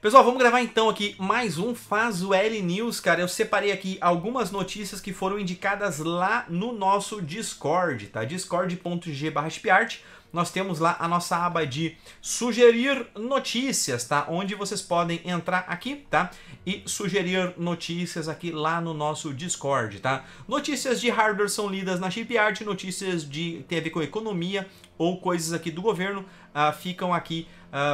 Pessoal, vamos gravar então aqui mais um Faz o L News, cara. Eu separei aqui algumas notícias que foram indicadas lá no nosso Discord, tá? discord.g nós temos lá a nossa aba de sugerir notícias, tá? Onde vocês podem entrar aqui, tá? E sugerir notícias aqui lá no nosso Discord, tá? Notícias de hardware são lidas na Shipyard, notícias de tem a ver com economia ou coisas aqui do governo uh, ficam aqui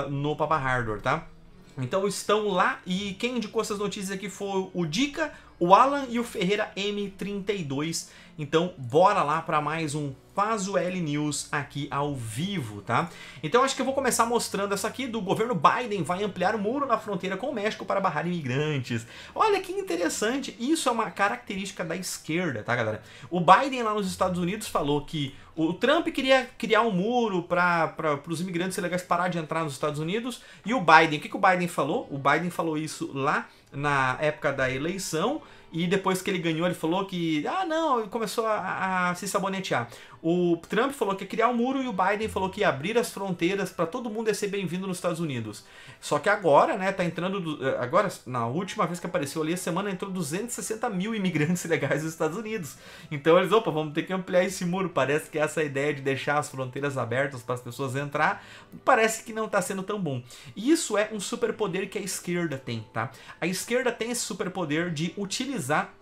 uh, no Papa Hardware, tá? Então estão lá e quem indicou essas notícias aqui foi o Dica, o Alan e o Ferreira M32. Então, bora lá para mais um Pazuelli News aqui ao vivo, tá? Então, acho que eu vou começar mostrando essa aqui do governo Biden vai ampliar o muro na fronteira com o México para barrar imigrantes. Olha que interessante, isso é uma característica da esquerda, tá, galera? O Biden lá nos Estados Unidos falou que o Trump queria criar um muro para os imigrantes ilegais parar de entrar nos Estados Unidos e o Biden, o que, que o Biden falou? O Biden falou isso lá na época da eleição e depois que ele ganhou, ele falou que, ah, não, começou a, a se sabonetear. O Trump falou que ia criar um muro e o Biden falou que ia abrir as fronteiras para todo mundo ser bem-vindo nos Estados Unidos. Só que agora, né, tá entrando. Eh, agora, na última vez que apareceu ali, a semana entrou 260 mil imigrantes ilegais nos Estados Unidos. Então eles, opa, vamos ter que ampliar esse muro. Parece que essa ideia de deixar as fronteiras abertas para as pessoas entrar, parece que não tá sendo tão bom. E isso é um superpoder que a esquerda tem, tá? A esquerda tem esse superpoder de utilizar criminalizar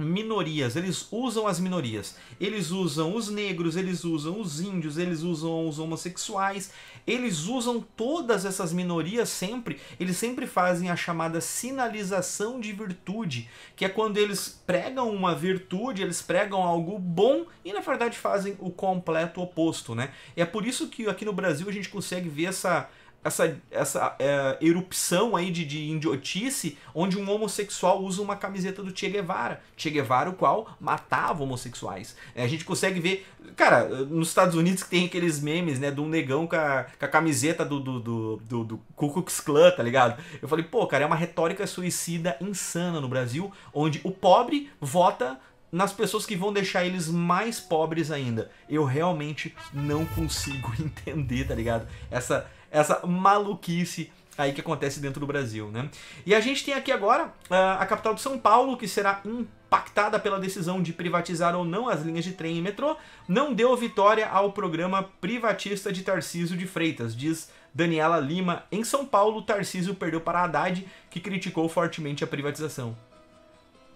minorias, eles usam as minorias. Eles usam os negros, eles usam os índios, eles usam os homossexuais, eles usam todas essas minorias sempre. Eles sempre fazem a chamada sinalização de virtude, que é quando eles pregam uma virtude, eles pregam algo bom e na verdade fazem o completo oposto, né? É por isso que aqui no Brasil a gente consegue ver essa essa, essa é, erupção aí de, de idiotice onde um homossexual usa uma camiseta do Che Guevara. Che Guevara, o qual matava homossexuais. É, a gente consegue ver, cara, nos Estados Unidos que tem aqueles memes, né, de um negão com a, com a camiseta do, do, do, do, do Ku Klux Klan, tá ligado? Eu falei, pô, cara, é uma retórica suicida insana no Brasil, onde o pobre vota nas pessoas que vão deixar eles mais pobres ainda. Eu realmente não consigo entender, tá ligado? Essa essa maluquice aí que acontece dentro do Brasil, né? E a gente tem aqui agora ah, a capital de São Paulo, que será impactada pela decisão de privatizar ou não as linhas de trem e metrô, não deu vitória ao programa privatista de Tarcísio de Freitas, diz Daniela Lima. Em São Paulo, Tarcísio perdeu para Haddad, que criticou fortemente a privatização.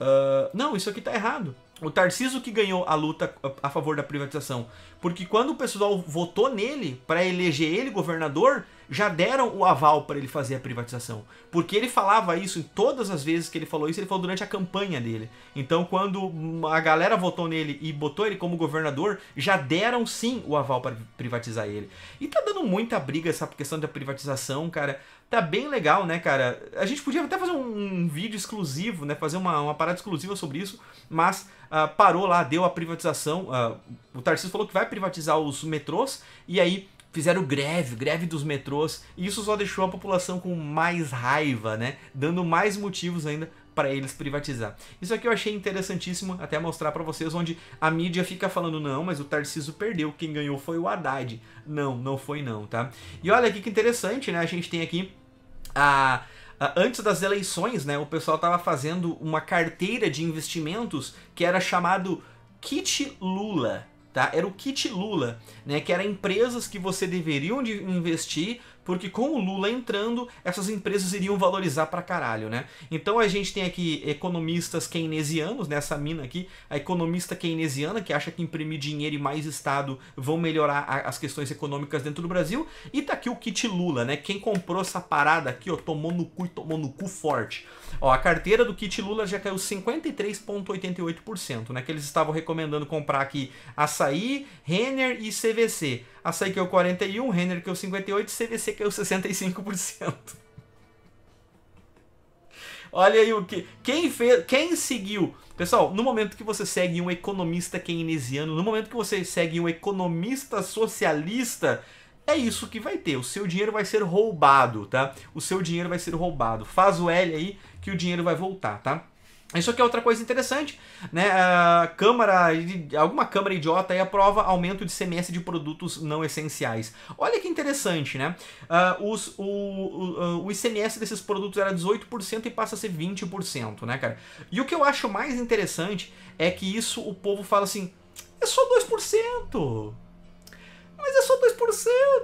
Uh, não, isso aqui tá errado o Tarciso que ganhou a luta a favor da privatização, porque quando o pessoal votou nele para eleger ele governador, já deram o aval para ele fazer a privatização. Porque ele falava isso em todas as vezes que ele falou isso, ele falou durante a campanha dele. Então, quando hum, a galera votou nele e botou ele como governador, já deram sim o aval para privatizar ele. E tá dando muita briga essa questão da privatização, cara tá bem legal, né, cara? A gente podia até fazer um, um vídeo exclusivo, né? Fazer uma, uma parada exclusiva sobre isso, mas uh, parou lá, deu a privatização. Uh, o Tarcísio falou que vai privatizar os metrôs, e aí fizeram greve, greve dos metrôs, e isso só deixou a população com mais raiva, né? Dando mais motivos ainda para eles privatizar. Isso aqui eu achei interessantíssimo, até mostrar para vocês onde a mídia fica falando não, mas o Tarciso perdeu, quem ganhou foi o Haddad. Não, não foi não, tá? E olha aqui que interessante, né? A gente tem aqui a antes das eleições, né, o pessoal estava fazendo uma carteira de investimentos que era chamado Kit Lula tá? Era o kit Lula, né? Que eram empresas que você deveria investir porque com o Lula entrando, essas empresas iriam valorizar pra caralho, né? Então a gente tem aqui economistas keynesianos, nessa né? mina aqui, a economista keynesiana que acha que imprimir dinheiro e mais Estado vão melhorar a, as questões econômicas dentro do Brasil, e tá aqui o kit Lula, né? Quem comprou essa parada aqui, ó, tomou no cu e tomou no cu forte. Ó, a carteira do kit Lula já caiu 53,88%, né? Que eles estavam recomendando comprar aqui açaí, Renner e CVC. Açaí que é o 41, Renner que é o 58, CVC você caiu 65%. Olha aí o que. Quem fez. Quem seguiu. Pessoal, no momento que você segue um economista keynesiano, no momento que você segue um economista socialista, é isso que vai ter. O seu dinheiro vai ser roubado, tá? O seu dinheiro vai ser roubado. Faz o L aí que o dinheiro vai voltar, tá? Isso aqui é outra coisa interessante, né? câmara, alguma câmara idiota aí aprova aumento de CMS de produtos não essenciais. Olha que interessante, né? Uh, os, o, o, ah, o ICMS desses produtos era 18% e passa a ser 20%, né, cara? E o que eu acho mais interessante é que isso o povo fala assim: é só 2%. Mas é só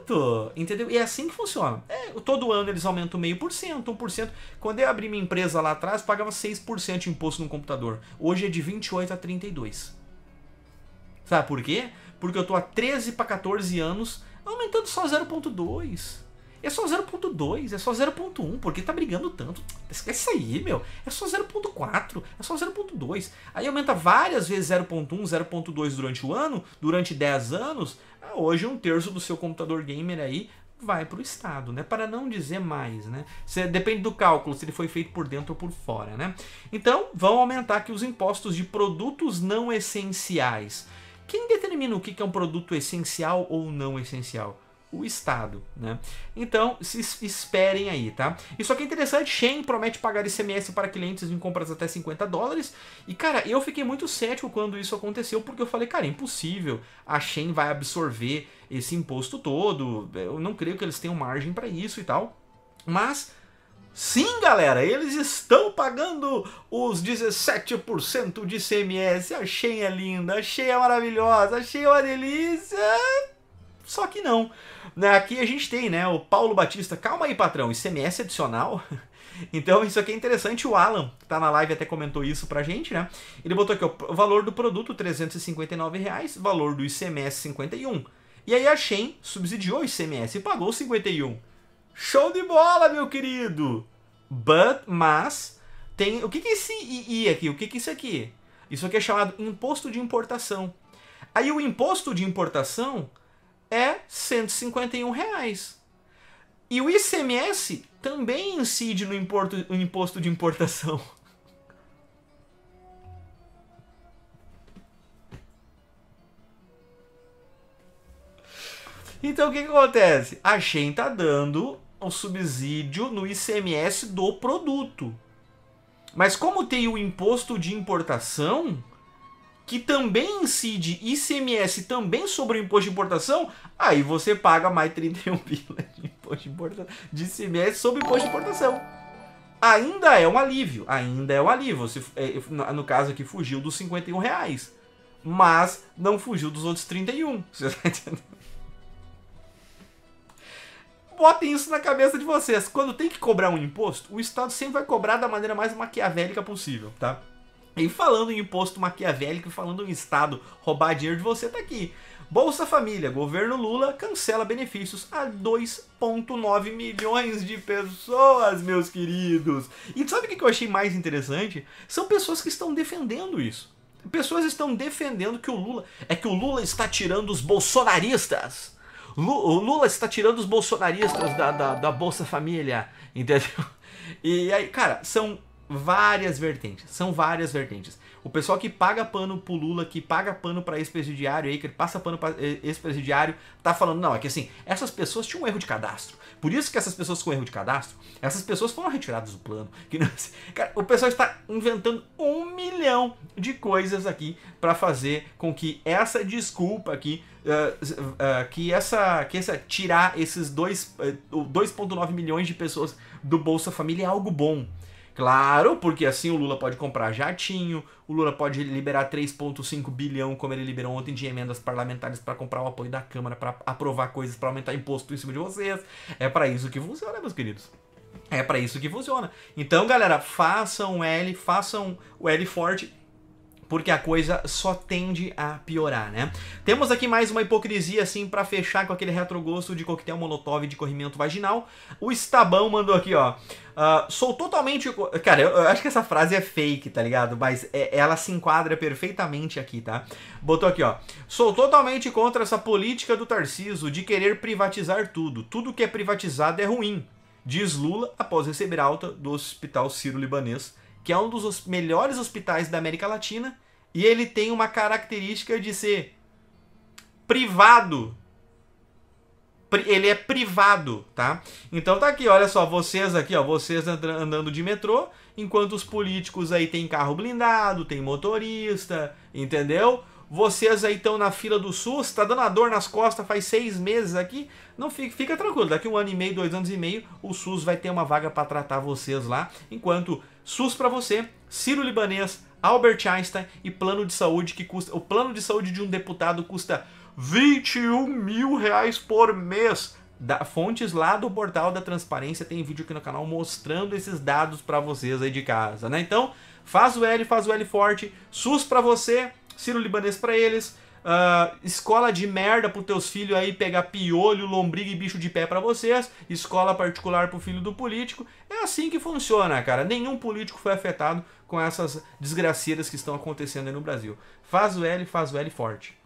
2%, entendeu? E é assim que funciona. É, todo ano eles aumentam meio por cento, 1%. Quando eu abri minha empresa lá atrás, pagava 6% de imposto no computador. Hoje é de 28 a 32. Sabe por quê? Porque eu tô há 13 para 14 anos aumentando só 0.2. É só 0.2, é só 0.1, por que tá brigando tanto. Esquece aí, meu. É só 0.4, é só 0.2. Aí aumenta várias vezes 0.1, 0.2 durante o ano, durante 10 anos, hoje um terço do seu computador gamer aí vai para o Estado, né? Para não dizer mais, né? Cê, depende do cálculo, se ele foi feito por dentro ou por fora, né? Então, vão aumentar aqui os impostos de produtos não essenciais. Quem determina o que é um produto essencial ou não essencial? o Estado. Né? Então, se esperem aí, tá? Isso aqui é interessante, Shen promete pagar ICMS para clientes em compras até 50 dólares. E, cara, eu fiquei muito cético quando isso aconteceu, porque eu falei, cara, é impossível, a Shen vai absorver esse imposto todo, eu não creio que eles tenham margem para isso e tal. Mas Sim, galera, eles estão pagando os 17% de CMS. A Shein é linda, a Shein é maravilhosa, a Shein é uma delícia. Só que não. Né, aqui a gente tem, né, o Paulo Batista. Calma aí, patrão, ICMS é adicional? Então, isso aqui é interessante. O Alan, que tá na live, até comentou isso pra gente, né? Ele botou aqui, o valor do produto, R$359,00, reais, valor do ICMS, 51. E aí a Shen subsidiou o ICMS e pagou 51. Show de bola, meu querido! But, mas, tem... O que que é esse II aqui? O que que é isso aqui? Isso aqui é chamado imposto de importação. Aí o imposto de importação é 151 reais. E o ICMS também incide no, importo, no imposto de importação. Então o que, que acontece? A Shein tá dando o subsídio no ICMS do produto. Mas como tem o imposto de importação, que também incide ICMS também sobre o imposto de importação, aí você paga mais 31 pila de imposto de importação, de ICMS sobre imposto de importação. Ainda é um alívio, ainda é um alívio. Você, é, no caso aqui, fugiu dos 51 reais, mas não fugiu dos outros 31. Você tá entendendo? Botem isso na cabeça de vocês. Quando tem que cobrar um imposto, o Estado sempre vai cobrar da maneira mais maquiavélica possível, tá? E falando em imposto maquiavélico, falando em Estado roubar dinheiro de você, tá aqui. Bolsa Família, governo Lula cancela benefícios a 2,9 milhões de pessoas, meus queridos. E sabe o que eu achei mais interessante? São pessoas que estão defendendo isso. Pessoas estão defendendo que o Lula. É que o Lula está tirando os bolsonaristas. O Lula está tirando os bolsonaristas da, da, da Bolsa Família, entendeu? E aí, cara, são várias vertentes. São várias vertentes. O pessoal que paga pano pro Lula, que paga pano pra ex-presidiário, aí que passa pano pra eh, ex-presidiário, tá falando, não, é que assim, essas pessoas tinham um erro de cadastro. Por isso que essas pessoas com erro de cadastro, essas pessoas foram retiradas do plano. Que não... Cara, o pessoal está inventando um milhão de coisas aqui para fazer com que essa desculpa aqui, uh, uh, que essa, que essa tirar esses 2,9 uh, milhões de pessoas do Bolsa Família é algo bom. Claro, porque assim o Lula pode comprar jatinho, o Lula pode liberar 3,5 bilhão, como ele liberou ontem, de emendas parlamentares para comprar o apoio da Câmara, para aprovar coisas, para aumentar imposto em cima de vocês. É para isso que funciona, meus queridos. É para isso que funciona. Então, galera, façam o L, façam o L forte porque a coisa só tende a piorar, né? Temos aqui mais uma hipocrisia, assim, para fechar com aquele retrogosto de coquetel molotov de corrimento vaginal. O Estabão mandou aqui, ó. Uh, sou totalmente. Cara, eu, eu, acho que essa frase é fake, tá ligado? Mas é, ela se enquadra perfeitamente aqui, tá? Botou aqui, ó. Sou totalmente contra essa política do Tarciso de querer privatizar tudo. Tudo que é privatizado é ruim, diz Lula após receber alta do Hospital Ciro-Libanês que é um dos melhores hospitais da América Latina, e ele tem uma característica de ser privado. Ele é privado, tá? Então tá aqui, olha só, vocês aqui, ó, vocês andando de metrô, enquanto os políticos aí tem carro blindado, tem motorista, entendeu? Vocês aí estão na fila do SUS, tá dando a dor nas costas faz seis meses aqui. Não fica, fica tranquilo, daqui um ano e meio, dois anos e meio, o SUS vai ter uma vaga para tratar vocês lá, enquanto SUS para você, Ciro Libanês, Albert Einstein e plano de saúde que custa. O plano de saúde de um deputado custa 21 mil reais por mês. Da, fontes lá do portal da Transparência tem vídeo aqui no canal mostrando esses dados para vocês aí de casa, né? Então, faz o L, faz o L forte, SUS para você, Ciro Libanês para eles, Uh, escola de merda pros teus filhos aí pegar piolho, lombriga e bicho de pé para vocês, escola particular pro filho do político. É assim que funciona, cara. Nenhum político foi afetado com essas desgraceiras que estão acontecendo aí no Brasil. Faz o L, faz o L forte.